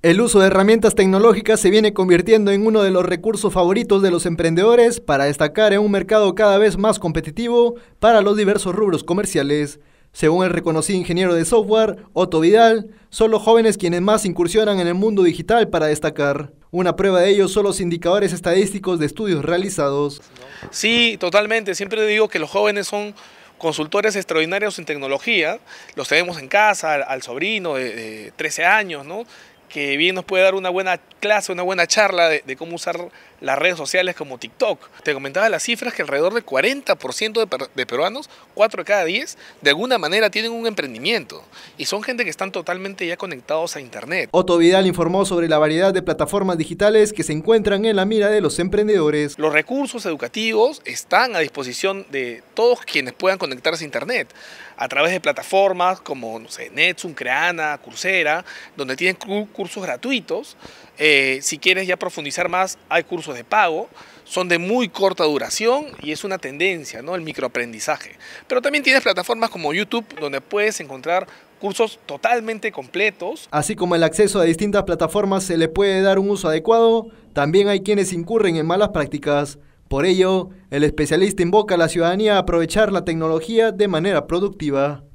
El uso de herramientas tecnológicas se viene convirtiendo en uno de los recursos favoritos de los emprendedores para destacar en un mercado cada vez más competitivo para los diversos rubros comerciales. Según el reconocido ingeniero de software, Otto Vidal, son los jóvenes quienes más incursionan en el mundo digital para destacar. Una prueba de ello son los indicadores estadísticos de estudios realizados. Sí, totalmente. Siempre digo que los jóvenes son consultores extraordinarios en tecnología, los tenemos en casa, al, sobrino de, de 13 años, ¿no? que bien nos puede dar una buena clase, una buena charla de, cómo usar las redes sociales como TikTok. Te comentaba las cifras que alrededor del 40% de, peruanos, 4 de cada 10, de alguna manera tienen un emprendimiento y son gente que están totalmente ya conectados a Internet. Otto Vidal informó sobre la variedad de plataformas digitales que se encuentran en la mira de los emprendedores. Los recursos educativos están a disposición de todos quienes puedan conectarse a Internet a través de plataformas como, no sé, Creana, Coursera, donde tienen cursos gratuitos. Eh, si quieres ya profundizar más, hay cursos de pago. Son de muy corta duración y es una tendencia, ¿no? El microaprendizaje. Pero también tienes plataformas como YouTube donde puedes encontrar cursos totalmente completos. Así como el acceso a distintas plataformas se le puede dar un uso adecuado, también hay quienes incurren en malas prácticas. Por ello, el especialista invoca a la ciudadanía a aprovechar la tecnología de manera productiva.